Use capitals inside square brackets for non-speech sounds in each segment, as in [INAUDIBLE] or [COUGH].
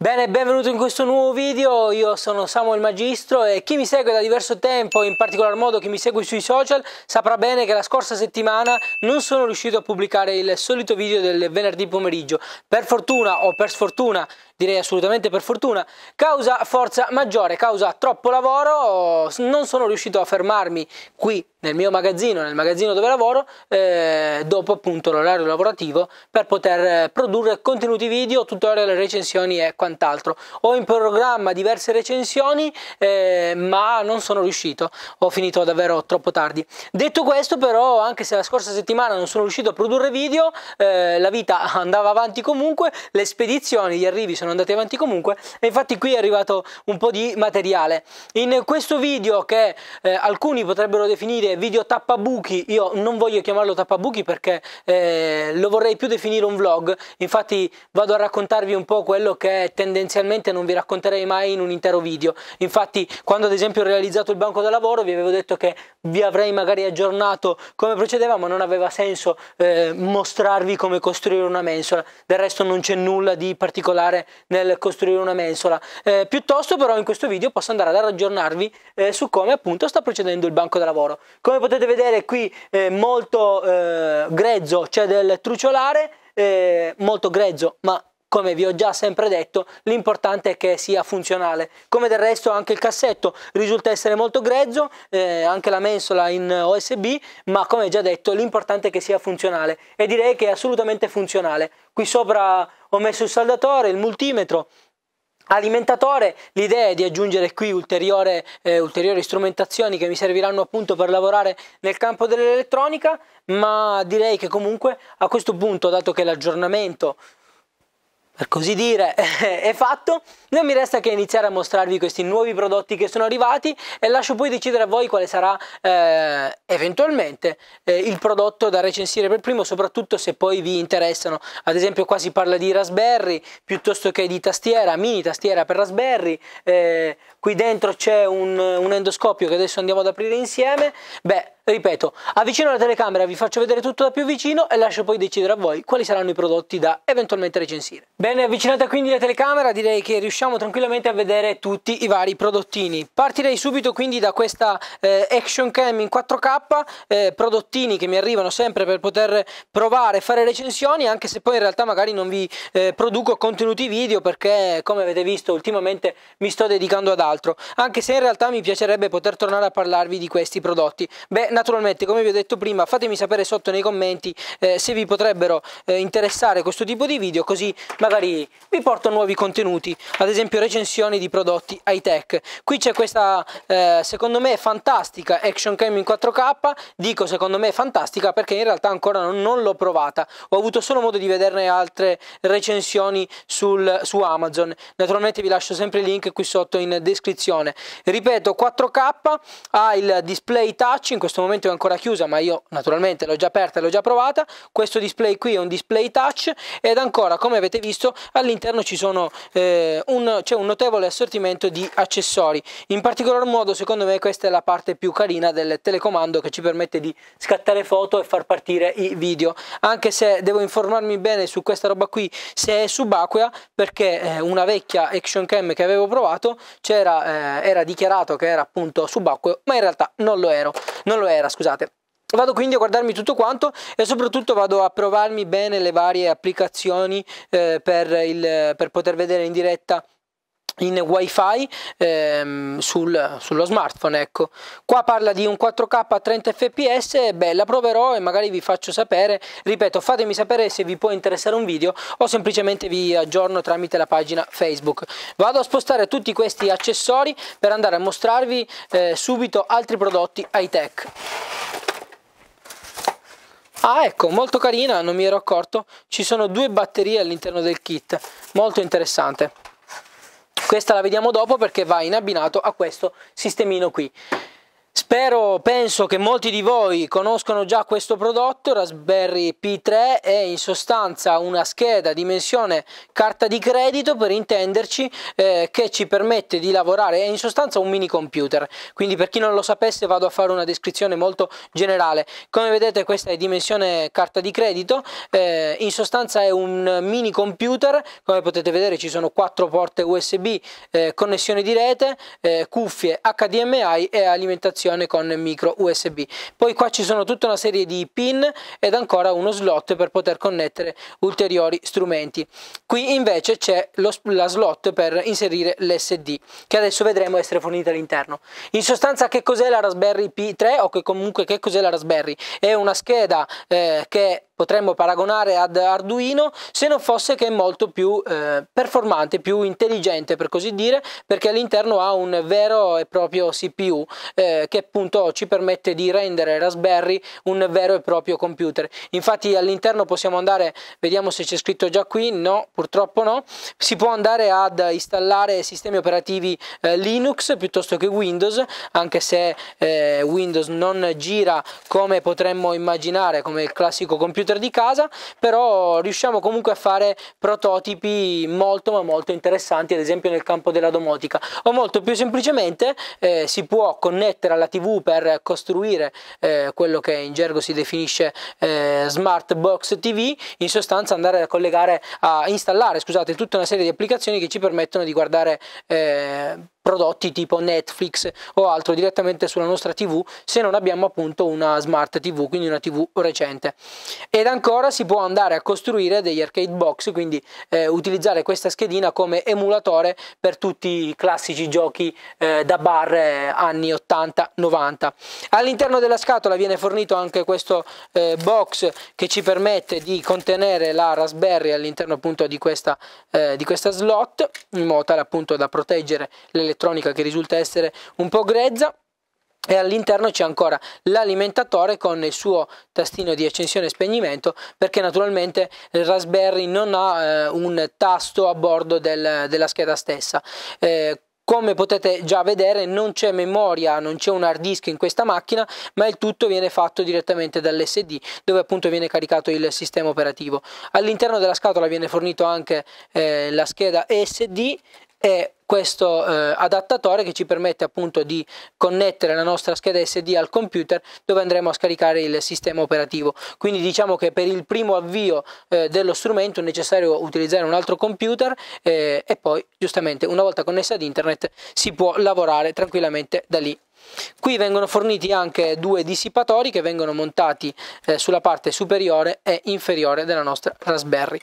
Bene, benvenuto in questo nuovo video, io sono Samuel Magistro e chi mi segue da diverso tempo, in particolar modo chi mi segue sui social, saprà bene che la scorsa settimana non sono riuscito a pubblicare il solito video del venerdì pomeriggio. Per fortuna o per sfortuna direi assolutamente per fortuna, causa forza maggiore, causa troppo lavoro, non sono riuscito a fermarmi qui nel mio magazzino, nel magazzino dove lavoro, eh, dopo appunto l'orario lavorativo per poter eh, produrre contenuti video, tutorial, recensioni e quant'altro. Ho in programma diverse recensioni, eh, ma non sono riuscito, ho finito davvero troppo tardi. Detto questo, però, anche se la scorsa settimana non sono riuscito a produrre video, eh, la vita andava avanti comunque, le spedizioni, gli arrivi sono sono andati avanti comunque e infatti qui è arrivato un po' di materiale. In questo video che eh, alcuni potrebbero definire video tappabuchi, io non voglio chiamarlo tappabuchi perché eh, lo vorrei più definire un vlog, infatti vado a raccontarvi un po' quello che tendenzialmente non vi racconterei mai in un intero video. Infatti quando ad esempio ho realizzato il banco da lavoro vi avevo detto che vi avrei magari aggiornato come procedeva ma non aveva senso eh, mostrarvi come costruire una mensola, del resto non c'è nulla di particolare nel costruire una mensola. Eh, piuttosto però in questo video posso andare ad aggiornarvi eh, su come appunto sta procedendo il banco da lavoro. Come potete vedere qui eh, molto eh, grezzo c'è cioè del truciolare, eh, molto grezzo ma come vi ho già sempre detto, l'importante è che sia funzionale. Come del resto anche il cassetto risulta essere molto grezzo, eh, anche la mensola in USB, ma come già detto l'importante è che sia funzionale e direi che è assolutamente funzionale. Qui sopra ho messo il saldatore, il multimetro, alimentatore, l'idea è di aggiungere qui ulteriore, eh, ulteriori strumentazioni che mi serviranno appunto per lavorare nel campo dell'elettronica, ma direi che comunque a questo punto, dato che l'aggiornamento per così dire, [LAUGHS] è fatto. Non mi resta che iniziare a mostrarvi questi nuovi prodotti che sono arrivati e lascio poi decidere a voi quale sarà eh, eventualmente eh, il prodotto da recensire per primo, soprattutto se poi vi interessano. Ad esempio qua si parla di Raspberry piuttosto che di tastiera, mini tastiera per Raspberry. Eh, qui dentro c'è un, un endoscopio che adesso andiamo ad aprire insieme. Beh, Ripeto, avvicino la telecamera, vi faccio vedere tutto da più vicino e lascio poi decidere a voi quali saranno i prodotti da eventualmente recensire. Bene, avvicinata quindi la telecamera, direi che riusciamo tranquillamente a vedere tutti i vari prodottini. Partirei subito quindi da questa eh, action cam in 4K, eh, prodottini che mi arrivano sempre per poter provare e fare recensioni, anche se poi in realtà magari non vi eh, produco contenuti video perché come avete visto ultimamente mi sto dedicando ad altro, anche se in realtà mi piacerebbe poter tornare a parlarvi di questi prodotti. Beh, naturalmente come vi ho detto prima fatemi sapere sotto nei commenti eh, se vi potrebbero eh, interessare questo tipo di video così magari vi porto nuovi contenuti ad esempio recensioni di prodotti high tech qui c'è questa eh, secondo me fantastica action cam in 4k dico secondo me fantastica perché in realtà ancora non, non l'ho provata ho avuto solo modo di vederne altre recensioni sul, su Amazon naturalmente vi lascio sempre il link qui sotto in descrizione ripeto 4k ha il display touch in questo momento momento è ancora chiusa ma io naturalmente l'ho già aperta e l'ho già provata questo display qui è un display touch ed ancora come avete visto all'interno ci sono eh, un, c'è un notevole assortimento di accessori in particolar modo secondo me questa è la parte più carina del telecomando che ci permette di scattare foto e far partire i video anche se devo informarmi bene su questa roba qui se è subacquea perché eh, una vecchia action cam che avevo provato c'era eh, era dichiarato che era appunto subacqueo ma in realtà non lo ero non lo era, scusate. Vado quindi a guardarmi tutto quanto e soprattutto vado a provarmi bene le varie applicazioni eh, per, il, per poter vedere in diretta in wifi ehm, sul, sullo smartphone ecco qua parla di un 4k a 30 fps eh, beh la proverò e magari vi faccio sapere ripeto fatemi sapere se vi può interessare un video o semplicemente vi aggiorno tramite la pagina facebook vado a spostare tutti questi accessori per andare a mostrarvi eh, subito altri prodotti high tech Ah ecco, molto carina, non mi ero accorto, ci sono due batterie all'interno del kit, molto interessante questa la vediamo dopo perché va in abbinato a questo sistemino qui Spero, penso che molti di voi conoscono già questo prodotto, Raspberry P3 è in sostanza una scheda dimensione carta di credito per intenderci eh, che ci permette di lavorare, è in sostanza un mini computer, quindi per chi non lo sapesse vado a fare una descrizione molto generale. Come vedete questa è dimensione carta di credito, eh, in sostanza è un mini computer, come potete vedere ci sono quattro porte USB, eh, connessione di rete, eh, cuffie HDMI e alimentazione connessione con micro USB. Poi qua ci sono tutta una serie di pin ed ancora uno slot per poter connettere ulteriori strumenti. Qui invece c'è lo, la slot per inserire l'SD che adesso vedremo essere fornita all'interno. In sostanza che cos'è la Raspberry Pi 3 o che comunque che cos'è la Raspberry? È una scheda eh, che potremmo paragonare ad Arduino se non fosse che è molto più eh, performante, più intelligente per così dire perché all'interno ha un vero e proprio CPU eh, che appunto ci permette di rendere Raspberry un vero e proprio computer. Infatti all'interno possiamo andare, vediamo se c'è scritto già qui, no purtroppo no, si può andare ad installare sistemi operativi eh, Linux piuttosto che Windows anche se eh, Windows non gira come potremmo immaginare come il classico computer computer di casa, però riusciamo comunque a fare prototipi molto ma molto interessanti, ad esempio nel campo della domotica. O molto più semplicemente eh, si può connettere alla TV per costruire eh, quello che in gergo si definisce eh, smart box TV, in sostanza andare a collegare a installare, scusate, tutta una serie di applicazioni che ci permettono di guardare eh, prodotti tipo Netflix o altro direttamente sulla nostra TV se non abbiamo appunto una smart TV, quindi una TV recente. Ed ancora si può andare a costruire degli arcade box, quindi eh, utilizzare questa schedina come emulatore per tutti i classici giochi eh, da bar eh, anni 80-90. All'interno della scatola viene fornito anche questo eh, box che ci permette di contenere la Raspberry all'interno appunto di questa, eh, di questa slot in modo tale appunto da proteggere l'elettronica elettronica che risulta essere un po' grezza e all'interno c'è ancora l'alimentatore con il suo tastino di accensione e spegnimento perché naturalmente il Raspberry non ha eh, un tasto a bordo del, della scheda stessa. Eh, come potete già vedere non c'è memoria, non c'è un hard disk in questa macchina, ma il tutto viene fatto direttamente dall'SD dove appunto viene caricato il sistema operativo. All'interno della scatola viene fornita anche eh, la scheda SD è questo eh, adattatore che ci permette appunto di connettere la nostra scheda SD al computer dove andremo a scaricare il sistema operativo. Quindi diciamo che per il primo avvio eh, dello strumento è necessario utilizzare un altro computer eh, e poi giustamente una volta connessa ad internet si può lavorare tranquillamente da lì. Qui vengono forniti anche due dissipatori che vengono montati eh, sulla parte superiore e inferiore della nostra Raspberry.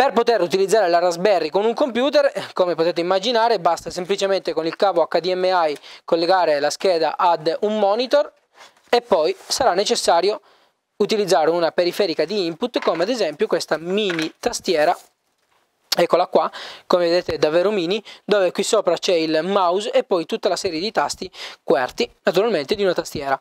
Per poter utilizzare la Raspberry con un computer, come potete immaginare, basta semplicemente con il cavo HDMI collegare la scheda ad un monitor e poi sarà necessario utilizzare una periferica di input come ad esempio questa mini tastiera eccola qua come vedete è davvero mini dove qui sopra c'è il mouse e poi tutta la serie di tasti QWERTY naturalmente di una tastiera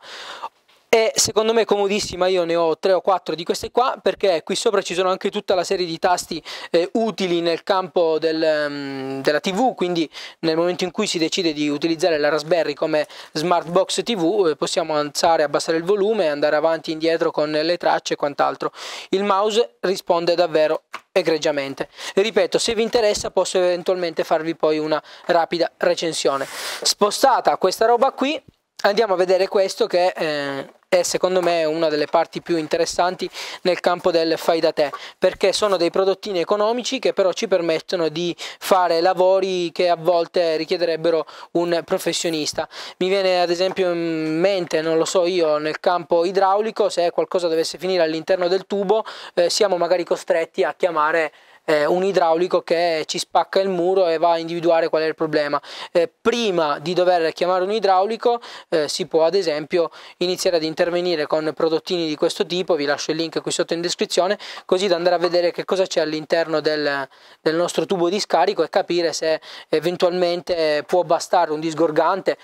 è secondo me comodissima, io ne ho 3 o 4 di queste qua perché qui sopra ci sono anche tutta la serie di tasti eh, utili nel campo del, um, della TV, quindi nel momento in cui si decide di utilizzare la Raspberry come smart box TV eh, possiamo alzare abbassare il volume, andare avanti e indietro con le tracce e quant'altro. Il mouse risponde davvero egregiamente. ripeto, se vi interessa posso eventualmente farvi poi una rapida recensione. Spostata questa roba qui andiamo a vedere questo che eh, è secondo me una delle parti più interessanti nel campo del fai da te perché sono dei prodottini economici che però ci permettono di fare lavori che a volte richiederebbero un professionista mi viene ad esempio in mente non lo so io nel campo idraulico se qualcosa dovesse finire all'interno del tubo eh, siamo magari costretti a chiamare eh, un idraulico che ci spacca il muro e va a individuare qual è il problema. Eh, prima di dover chiamare un idraulico eh, si può ad esempio iniziare ad intervenire con prodottini di questo tipo, vi lascio il link qui sotto in descrizione, così da andare a vedere che cosa c'è all'interno del, del, nostro tubo di scarico e capire se eventualmente può bastare un disgorgante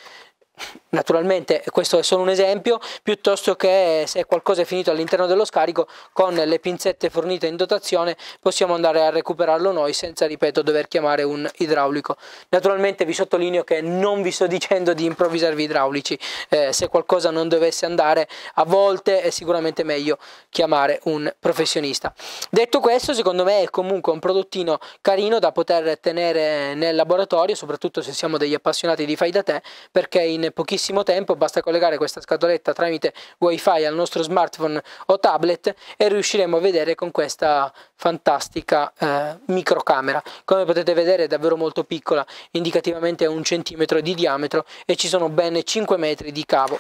naturalmente questo è solo un esempio, piuttosto che se qualcosa è finito all'interno dello scarico con le pinzette fornite in dotazione possiamo andare a recuperarlo noi senza, ripeto, dover chiamare un idraulico. Naturalmente vi sottolineo che non vi sto dicendo di improvvisarvi idraulici, eh, se qualcosa non dovesse andare a volte è sicuramente meglio chiamare un professionista. Detto questo, secondo me è comunque un prodottino carino da poter tenere nel laboratorio, soprattutto se siamo degli appassionati di fai da te, perché in pochissimo tempo, basta collegare questa scatoletta tramite wifi al nostro smartphone o tablet e riusciremo a vedere con questa fantastica eh, microcamera. Come potete vedere è davvero molto piccola, indicativamente è un centimetro di diametro e ci sono ben 5 metri di cavo.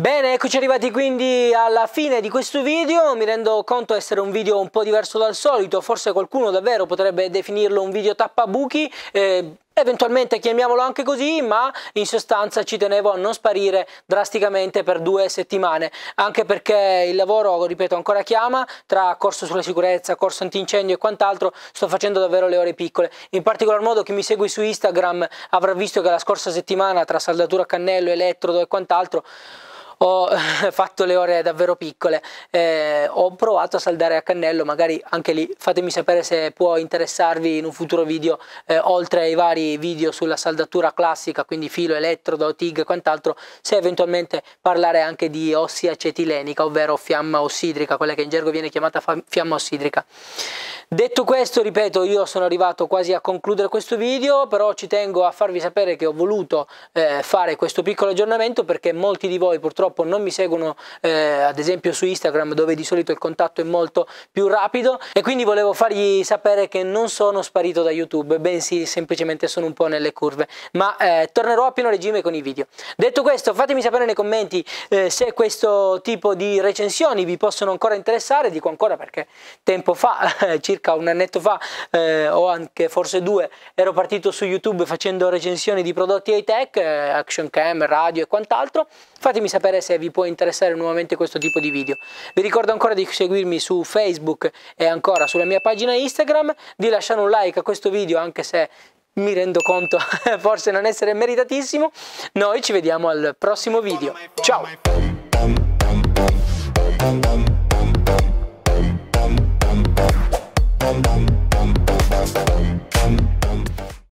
Bene, eccoci arrivati quindi alla fine di questo video, mi rendo conto di essere un video un po' diverso dal solito, forse qualcuno davvero potrebbe definirlo un video tappabuchi, eh, eventualmente chiamiamolo anche così, ma in sostanza ci tenevo a non sparire drasticamente per due settimane, anche perché il lavoro, ripeto, ancora chiama, tra corso sulla sicurezza, corso antincendio e quant'altro, sto facendo davvero le ore piccole. In particolar modo chi mi segue su Instagram avrà visto che la scorsa settimana tra saldatura a cannello, elettrodo e quant'altro ho [LAUGHS] fatto le ore davvero piccole, eh, ho provato a saldare a cannello, magari anche lì fatemi sapere se può interessarvi in un futuro video, eh, oltre ai vari video sulla saldatura classica, quindi filo, elettrodo, TIG e quant'altro, se eventualmente parlare anche di ossi acetilenica, ovvero fiamma ossidrica, quella che in gergo viene chiamata fiamma ossidrica. Detto questo, ripeto, io sono arrivato quasi a concludere questo video, però ci tengo a farvi sapere che ho voluto eh, fare questo piccolo aggiornamento perché molti di voi purtroppo purtroppo non mi seguono eh, ad esempio su Instagram dove di solito il contatto è molto più rapido e quindi volevo fargli sapere che non sono sparito da YouTube, bensì semplicemente sono un po' nelle curve, ma eh, tornerò a pieno regime con i video. Detto questo fatemi sapere nei commenti eh, se questo tipo di recensioni vi possono ancora interessare, dico ancora perché tempo fa, [LAUGHS] circa un annetto fa eh, o anche forse due, ero partito su YouTube facendo recensioni di prodotti high tech, eh, action cam, radio e quant'altro Fatemi sapere se vi può interessare nuovamente questo tipo di video. Vi ricordo ancora di seguirmi su Facebook e ancora sulla mia pagina Instagram, di lasciare un like a questo video anche se mi rendo conto [LAUGHS] forse non essere meritatissimo. Noi ci vediamo al prossimo video. Ciao!